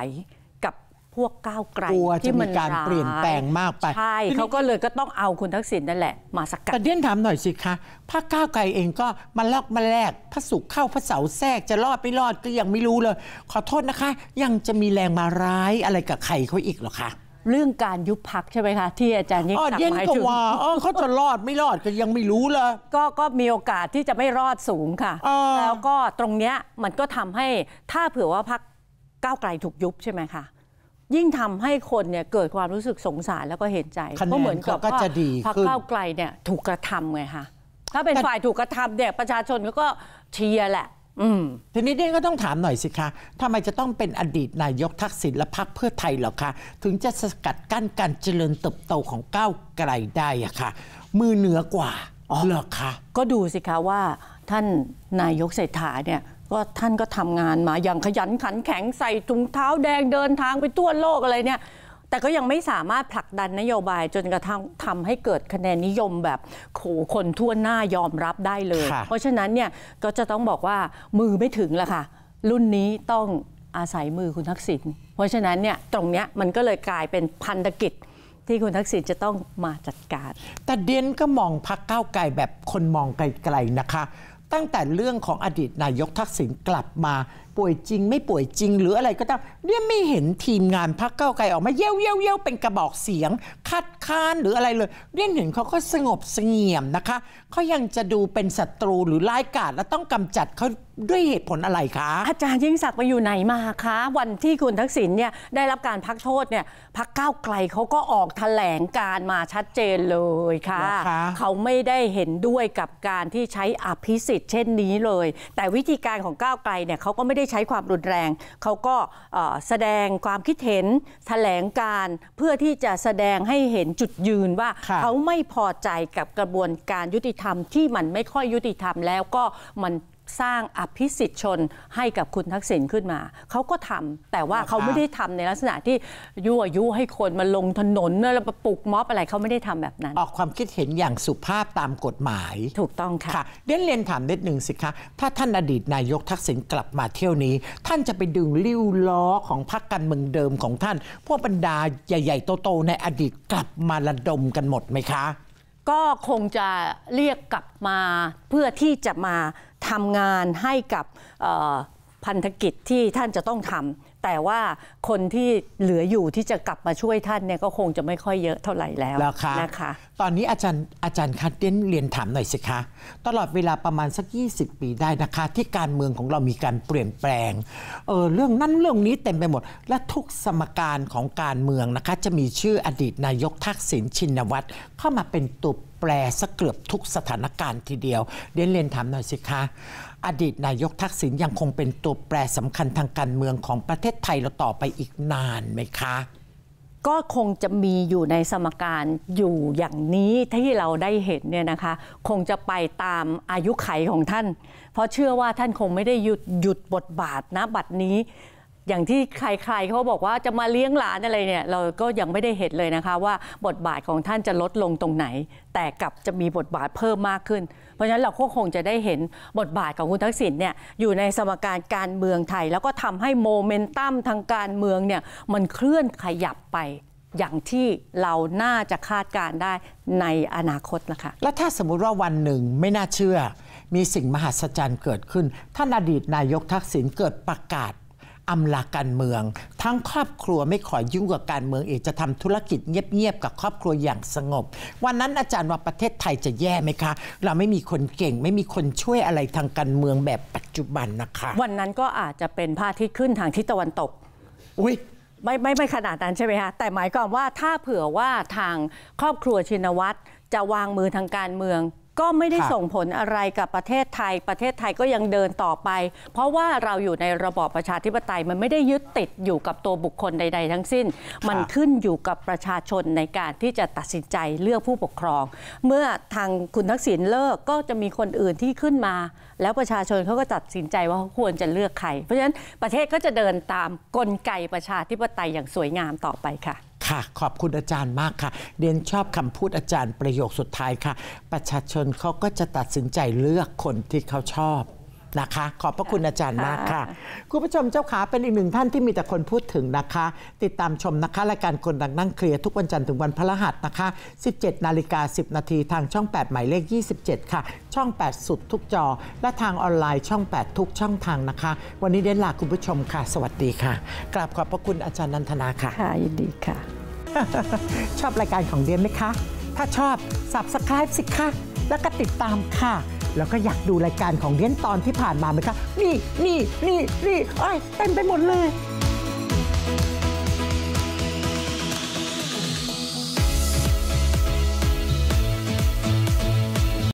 วกก้าวไกลัจะที่มีนการเปลี่ยนแปลงมากไปใช่ทีเขาก็เลยก็ต้องเอาคุณทักษิณนั่นแหละ มาสกัดแต่เดียนถามหน่อยสิคะพรรคก้าวไกลเองก็มาลอกมาแลกพระสุขเข้าพระเสาแทรกจะรอดไม่รอดก็ยังไม่รู้เลย ขอโทษนะคะ ยังจะมีแรงมาร้ายอะไรกับใครเขาอีกหรอคะเรื่องการยุบพักใช่ไหมคะ ที่อาจารย์ยิ่งอ๋ศักดิ์หมายถึงว่าเขาจะรอดไม่รอดก็ยังไม่รู้เลยก็ก็มีโอกาสที่จะไม่รอดสูงค่ะ แล้วก็ตรงเนี้ยมันก็ทำให้ถ้าเผื่อว่าพักก้าวไกลถูกยุบใช่ไหมคะยิ่งทำให้คนเนี่ยเกิดความรู้สึกสงสารแล้วก็เห็นใจก็เหมือนกับว่าพรรคก้าวไกลเนี่ยถูกกระทำไงคะถ้าเป็นฝ่ายถูกกระทำเนี่ยประชาชนก็เชียร์แหละทีนี้เด้ก็ต้องถามหน่อยสิคะทำไมจะต้องเป็นอดีตนายกทักษิณและพรรคเพื่อไทยหรอคะ ถึงจะสกัดกั้นการเจริญเติบโตของก้าวไกลได้อะคะมือเหนือกว่าหรอคะก็ดูสิคะว่า ท่านนายกเศรษฐาเนี่ยว่าท่านก็ทำงานมาอย่างขยันขันแข็งใส่ถุงเท้าแดงเดินทางไปทั่วโลกอะไรเนี่ยแต่ก็ยังไม่สามารถผลักดันนโยบายจนกระทั่งทำให้เกิดคะแนนนิยมแบบโขคนทั่วหน้ายอมรับได้เลย เพราะฉะนั้นเนี่ยก็จะต้องบอกว่ามือไม่ถึงและค่ะ รุ่นนี้ต้องอาศัยมือคุณทักษิณเพราะฉะนั้นเนี่ยตรงเนี้ยมันก็เลยกลายเป็นพันธกิจที่คุณทักษิณจะต้องมาจัดการแต่เดียนก็มองพักเก้าไกลแบบคนมองไกลๆนะคะตั้งแต่เรื่องของอดีตนายกทักษิณกลับมาป่วยจริงไม่ป่วยจริงหรืออะไรก็ตามเนี่ยไม่เห็นทีมงานพักเก้าไกลออกมาเย้ยวเย้ยวเย้ยวเป็นกระบอกเสียง คัดค้านหรืออะไรเลยเรียกเห็นเขาก็สงบเสงี่ยมนะคะเขายังจะดูเป็นศัตรูหรือร้ายกาจและต้องกำจัดเขาด้วยเหตุผลอะไรคะอาจารย์ยิ่งศักดิ์ไปอยู่ไหนมาคะวันที่คุณทักษิณเนี่ยได้รับการพักโทษเนี่ยพักก้าวไกลเขาก็ออกแถลงการมาชัดเจนเลยค่ะเขาไม่ได้เห็นด้วยกับการที่ใช้อภิสิทธิ์เช่นนี้เลย แต่วิธีการของก้าวไกลเนี่ยเขาก็ไม่ได้ใช้ความรุนแรง เขาก็แสดงความคิดเห็นแถลงการเพื่อที่จะแสดงให้เห็นจุดยืนว่าเขาไม่พอใจกับกระบวนการยุติธรรม ที่มันไม่ค่อยยุติธรรม แล้วก็มันสร้างอภิสิทธิชนให้กับคุณทักษิณขึ้นมา เขาก็ทำ แต่ว่าเขาไม่ได้ทำในลักษณะที่ยั่วยุให้คนมาลงถนนแล้วปลุกม็อบอะไร เขาไม่ได้ทำแบบนั้น ออกความคิดเห็นอย่างสุภาพตามกฎหมาย ถูกต้องค่ะเดียนเรียนถามนิดหนึ่งสิคะ ถ้าท่านอดีตนายกทักษิณกลับมาเที่ยวนี้ ท่านจะไปดึงลิ้วล้อของพรรคการเมืองเดิมของท่าน พวกบรรดาใหญ่ ๆโตๆในอดีตกลับมาระดมกันหมดไหมคะ ก็คงจะเรียกกลับมาเพื่อที่จะมาทำงานให้กับพันธกิจที่ท่านจะต้องทำแต่ว่าคนที่เหลืออยู่ที่จะกลับมาช่วยท่านเนี่ยก็คงจะไม่ค่อยเยอะเท่าไหร่แล้วนะคะตอนนี้อาจารย์อาจารย์คัดเด้นเรียนถามหน่อยสิคะ ตลอดเวลาประมาณสัก 20 ปีได้นะคะที่การเมืองของเรามีการเปลี่ยนแปลงเออเรื่องนั้นเรื่องนี้เต็มไปหมด และทุกสมการของการเมืองนะคะ จะมีชื่ออดีตนายกทักษิณชินวัตรเข้ามาเป็นตัวแปลสักเกือบทุกสถานการณ์ทีเดียว เดนเรียนถามหน่อยสิคะ อดีตนายกทักษิณยังคงเป็นตัวแปรสำคัญทางการเมืองของประเทศไทยเราต่อไปอีกนานไหมคะ ก็คงจะมีอยู่ในสมการอยู่อย่างนี้ ที่เราได้เห็นเนี่ยนะคะ คงจะไปตามอายุไขของท่าน เพราะเชื่อว่าท่านคงไม่ได้หยุดหยุดบทบาทนะบัดนี้อย่างที่ใครๆเขาบอกว่าจะมาเลี้ยงหลานอะไรเนี่ยเราก็ยังไม่ได้เห็นเลยนะคะว่าบทบาทของท่านจะลดลงตรงไหน แต่กลับจะมีบทบาทเพิ่มมากขึ้นเพราะฉะนั้นเราก็คงจะได้เห็นบทบาทของคุณทักษิณเนี่ยอยู่ในสมการการเมืองไทย แล้วก็ทำให้โมเมนตัมทางการเมืองเนี่ยมันเคลื่อนขยับไปอย่างที่เราน่าจะคาดการได้ในอนาคตนะคะและถ้าสมมติว่าวันหนึ่งไม่น่าเชื่อ มีสิ่งมหัศจรรย์เกิดขึ้นท่านอดีตนายกทักษิณเกิดประกาศอำลาการเมือง ทั้งครอบครัวไม่ขอยยุ่งกับการเมืองเอกจะทำธุรกิจเงียบๆกับครอบครัวอย่างสงบ วันนั้นอาจารย์ว่าประเทศไทยจะแย่ไหมคะ เราไม่มีคนเก่งไม่มีคนช่วยอะไรทางการเมืองแบบปัจจุบันนะคะ วันนั้นก็อาจจะเป็นพาทิ่ขึ้นทางทิศตะวันตกอุ้ยไม่ไม่ไม่ขนาดนั้นใช่ไหมคะ แต่หมายความว่าถ้าเผื่อว่าทางครอบครัวชินวัตรจะวางมือทางการเมืองก็ไม่ได้ส่งผลอะไรกับประเทศไทย ประเทศไทยก็ยังเดินต่อไป เพราะว่าเราอยู่ในระบอบประชาธิปไตยมันไม่ได้ยึดติดอยู่กับตัวบุคคลใดๆทั้งสิ้น มันขึ้นอยู่กับประชาชนในการที่จะตัดสินใจเลือกผู้ปกครอง เมื่อทางคุณทักษิณเลิกก็จะมีคนอื่นที่ขึ้นมา แล้วประชาชนเขาก็ตัดสินใจว่าควรจะเลือกใคร เพราะฉะนั้นประเทศก็จะเดินตามกลไกประชาธิปไตยอย่างสวยงามต่อไปค่ะค่ะขอบคุณอาจารย์มากค่ะเรียนชอบคำพูดอาจารย์ประโยคสุดท้ายค่ะ ประชาชนเขาก็จะตัดสินใจเลือกคนที่เขาชอบนะคะ ขอบพระคุณอาจารย์มากค่ะ คุณผู้ชมเจ้าขาเป็นอีกหนึ่งท่านที่มีแต่คนพูดถึงนะคะ ติดตามชมนะคะรายการคนดังนั่งเคลียร์ทุกวันจันทร์ถึงวันพฤหัสนะคะ 17 นาฬิกา 10 นาทีทางช่อง8หมายเลข 27 ค่ะ ช่อง 8 สุด ทุกจอ และทางออนไลน์ช่อง 8 ทุกช่องทางนะคะ วันนี้เดนลาคุณผู้ชมค่ะ สวัสดีค่ะ กราบขอบพระคุณอาจารย์นันทนาค่ะ ค่ะ ยินดีค่ะชอบรายการของเดียนไหมคะ ถ้าชอบ subscribe สิคะ แล้วก็ติดตามค่ะ แล้วก็อยากดูรายการของเดียนตอนที่ผ่านมาไหมคะ นี่นี่นี่นี่ไอ้ยเต็มไปหมดเลย